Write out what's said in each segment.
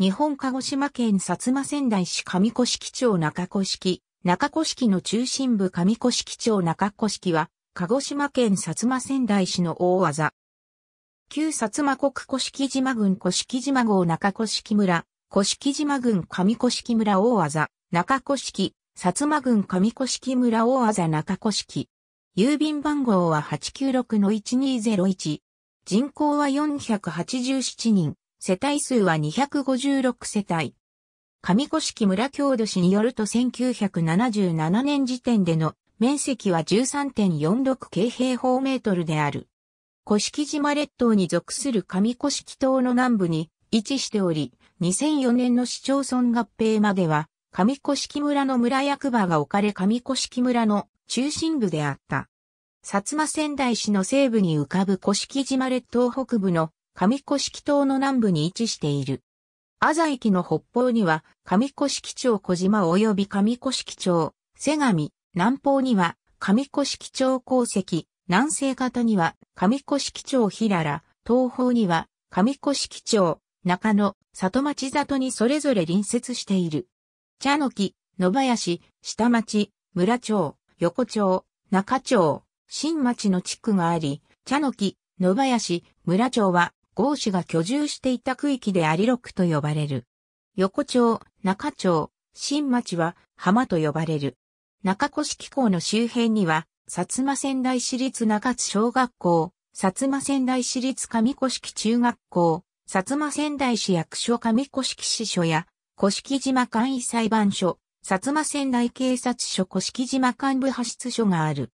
日本鹿児島県薩摩仙台市上古式町中古式、中古式の中心部上古式町中古式は、鹿児島県薩摩仙台市の大技。旧薩摩国古式島郡古式島郷中古式村、古式島郡上古式村大技、中古式、薩摩郡上古式村大技中古式。郵便番号は896-1201。人口は487人。世帯数は256世帯。上古式村郷土市によると1977年時点での面積は13.46京平方メートルである。古式島列島に属する上古式島の南部に位置しており、2004年の市町村合併までは、上古式村の村役場が置かれ上古式村の中心部であった。薩摩仙台市の西部に浮かぶ古式島列島北部の上古式島の南部に位置している。アザ駅の北方には、上古式町小島及び上古式町、瀬上、南方には、上古式町鉱石、南西方には、上古式町平良、東方には、上古式町、中野、里町里にそれぞれ隣接している。茶の木、野林、下町、村町、横町、中町、新町の地区があり、茶の木、野林、村町は豪氏が居住していた区域でアリロクと呼ばれる。横町、中町、新町は浜と呼ばれる。中越機構の周辺には、薩摩仙台市立中津小学校、薩摩仙台市立上古式中学校、薩摩仙台市役所上古式支所や、古式島簡易裁判所、薩摩仙台警察署古式島幹部派出所がある。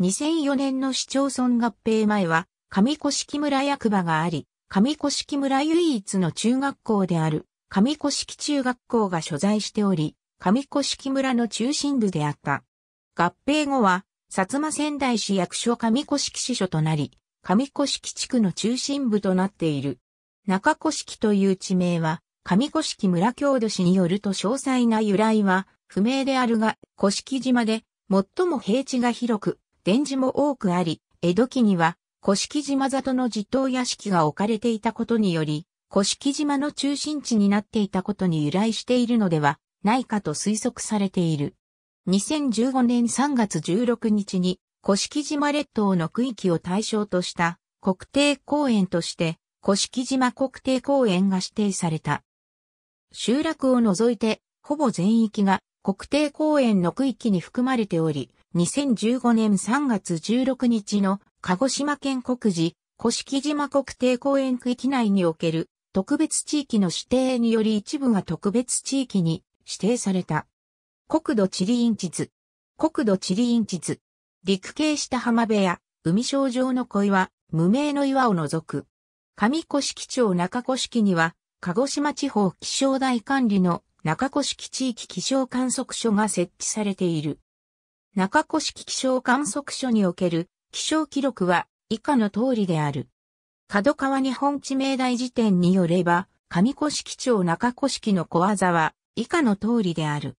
2004年の市町村合併前は、上古式村役場があり、上古式村唯一の中学校である上古式中学校が所在しており、上古式村の中心部であった。合併後は、薩摩仙台市役所上古式支所となり、上古式地区の中心部となっている。中古式という地名は、上古式村郷土史によると詳細な由来は不明であるが、古式島で最も平地が広く、電磁も多くあり、江戸期には古式島里の地頭屋敷が置かれていたことにより、古式島の中心地になっていたことに由来しているのではないかと推測されている。2015年3月16日に、古式島列島の区域を対象とした国定公園として、古式島国定公園が指定された。集落を除いて、ほぼ全域が国定公園の区域に含まれており、2015年3月16日の鹿児島県国寺、古式島国定公園区域内における特別地域の指定により一部が特別地域に指定された。国土地理院地図。国土地理院地図。陸系下浜部や海礁上の小岩、無名の岩を除く。上古式町中古式には、鹿児島地方気象台管理の中古式地域気象観測所が設置されている。中古式気象観測所における気象記録は以下の通りである。角川日本地名大辞典によれば、上古式町中古式の小技は以下の通りである。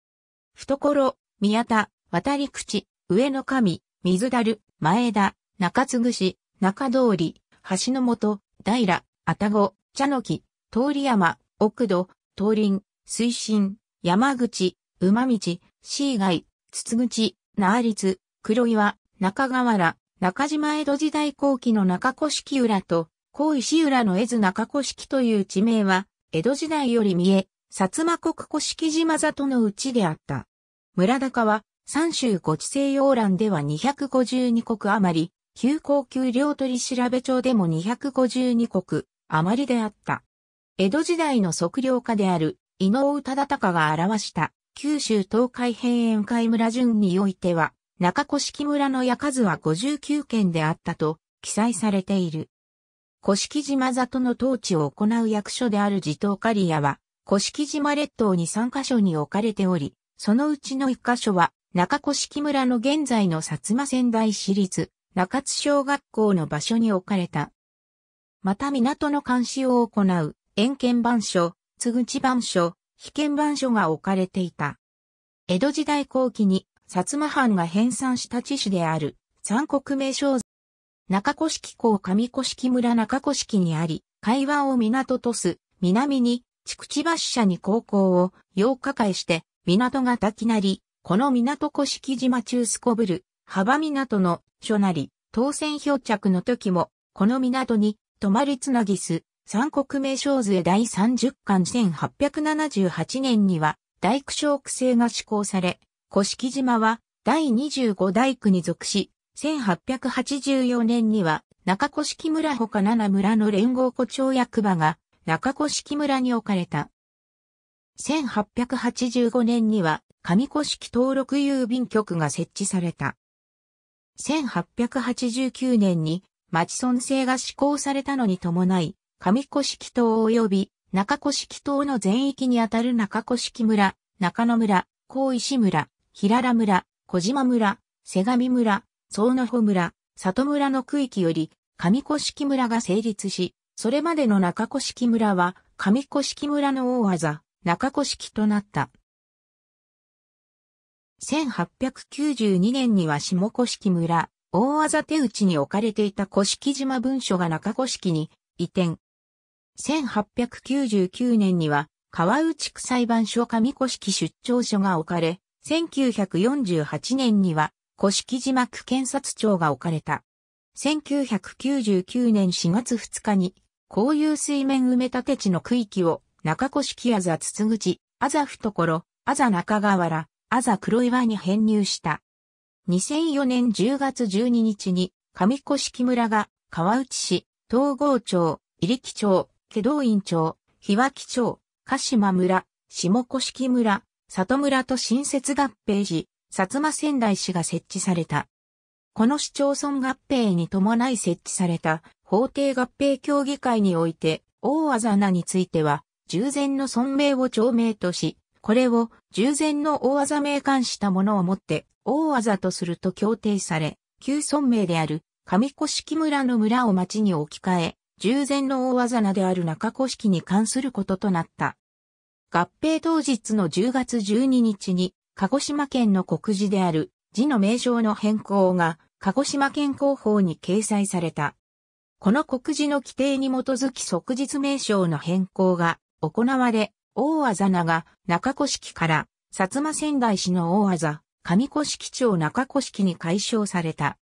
懐、宮田、渡り口、上の神、水だる、前田、中継ぐし、中通り、橋の元、平、あたご、茶の木、通り山、奥戸、東林、水深、山口、馬道、市街、筒口、りつ、黒岩、中河原、中島江戸時代後期の中古式浦と、高石浦の絵図中古式という地名は、江戸時代より見え、薩摩国古式島里のうちであった。村高は、三州五地西洋欄では252国余り、旧高級領取調べ帳でも252国余りであった。江戸時代の測量家である、伊能忠敬が表した、九州東海平円海村順においては、中式村の矢数は59件であったと記載されている。古式島里の統治を行う役所である地頭刈谷は、古式島列島に3カ所に置かれており、そのうちの1カ所は、中式村の現在の薩摩仙台市立中津小学校の場所に置かれた。また港の監視を行う、遠見番所、津口番所、被見番所が置かれていた。江戸時代後期に薩摩藩が編纂した地址である、三国名称中古式港上古式村中古式にあり、海湾を港とす、南に、筑地橋社に高校を、8日会して、港が滝なり、この港古式島中すこぶる、幅港の、所なり、当選漂着の時も、この港に、泊まりつなぎす、三国名称図へ第30巻1878年には、大工小区制が施行され、古式島は第25大区に属し、1884年には中古式村他7村の連合古町役場が中古式村に置かれた。1885年には上古式登録郵便局が設置された。1889年に町村制が施行されたのに伴い、上古式島及び中古式島の全域にあたる中古式村、中野村、高石村、平良村、小島村、瀬上村、総野穂村、里村の区域より上古式村が成立し、それまでの中古式村は上古式村の大技、中古式となった。1892年には下古式村、大技手内に置かれていた古式島文書が中古式に移転。1899年には川内区裁判所上古式出張所が置かれ、1948年には、古式島区検察庁が置かれた。1999年4月2日に、こういう水面埋め立て地の区域を、中古式あざつつぐち、あざふところ、あざ中河原、あざ黒岩に編入した。2004年10月12日に、上古式村が、川内市、東郷町、入木町、祁道院町、日脇町、鹿島村、下古式村、里村と新設合併時、薩摩仙台市が設置された。この市町村合併に伴い設置された法定合併協議会において、大技名については、従前の村名を町名とし、これを従前の大技名冠したものをもって、大技とすると協定され、旧村名である上古式村の村を町に置き換え、従前の大技名である中古式に関することとなった。合併当日の10月12日に、鹿児島県の国字である字の名称の変更が、鹿児島県広報に掲載された。この国字の規定に基づき即日名称の変更が行われ、大技名が中古式から薩摩仙台市の大技、上古式町中古式に改称された。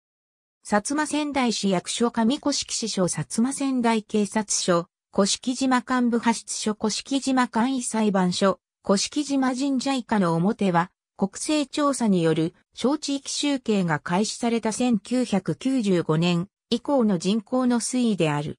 薩摩仙台市役所上古式市所薩摩仙台警察署古式島幹部派出所古式島簡易裁判所、古式島神社以下の表は、国勢調査による小地域集計が開始された1995年以降の人口の推移である。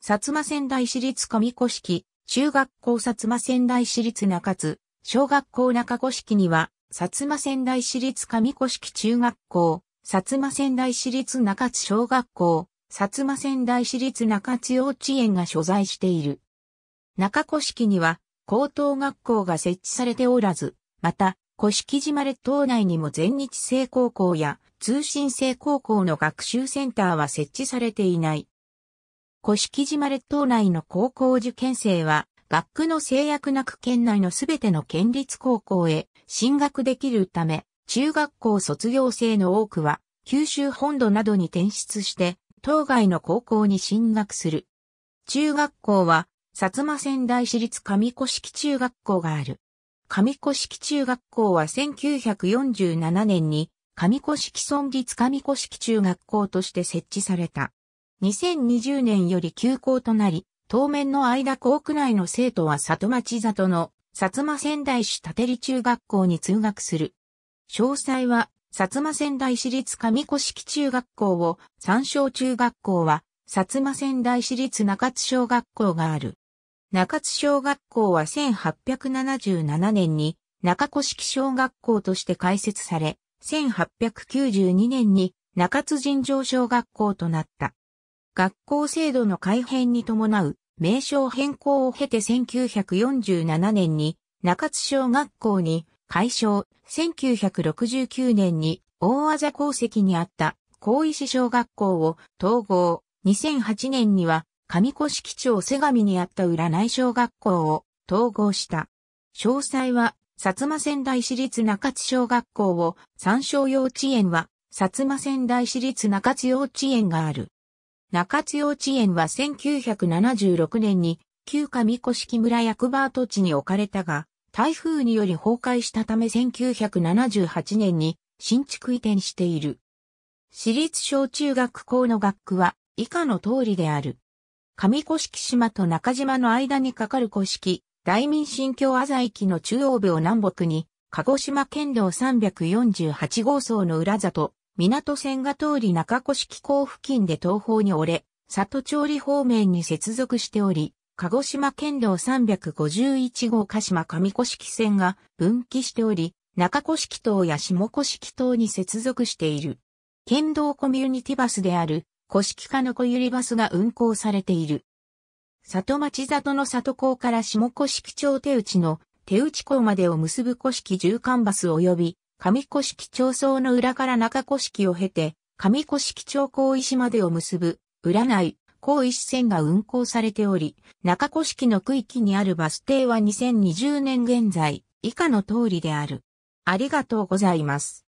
薩摩仙台市立上古式、中学校薩摩仙台市立中津、小学校中古式には、薩摩仙台市立上古式中学校、薩摩仙台市立中津小学校、薩摩仙台市立中津幼稚園が所在している。中古式には高等学校が設置されておらず、また、古式島列島内にも全日制高校や通信制高校の学習センターは設置されていない。古式島列島内の高校受験生は、学区の制約なく県内のすべての県立高校へ進学できるため、中学校卒業生の多くは、九州本土などに転出して、当該の高校に進学する。中学校は、薩摩仙台市立上古式中学校がある。上古式中学校は1947年に上古式村立上古式中学校として設置された。2020年より休校となり、当面の間校区内の生徒は里町里の薩摩仙台市立中学校に通学する。詳細は薩摩仙台市立上古式中学校を、三小中学校は、薩摩仙台市立中津小学校がある。中津小学校は1877年に中古式小学校として開設され、1892年に中津尋常小学校となった。学校制度の改変に伴う名称変更を経て1947年に中津小学校に解消、1969年に大技功績にあった高石小学校を統合、2008年には上越基町瀬上にあった占内小学校を統合した。詳細は、薩摩仙台市立中津小学校を参照幼稚園は、薩摩仙台市立中津幼稚園がある。中津幼稚園は1976年に旧上古木村役場跡地に置かれたが、台風により崩壊したため1978年に新築移転している。私立小中学校の学区は以下の通りである。上古式島と中島の間にかかる古式、大民新京あざ駅の中央部を南北に、鹿児島県道348号層の裏里、港線が通り中古式港付近で東方に折れ、里調理方面に接続しており、鹿児島県道351号鹿島上古式線が分岐しており、中古式島や下古式島に接続している。県道コミュニティバスである、古式化の小百合バスが運行されている。里町里の里港から下古式町手内の手内港までを結ぶ古式縦貫バス及び、上古式町層の裏から中古式を経て、上古式町港石までを結ぶ、占い、高一線が運行されており、中古式の区域にあるバス停は2020年現在、以下の通りである。ありがとうございます。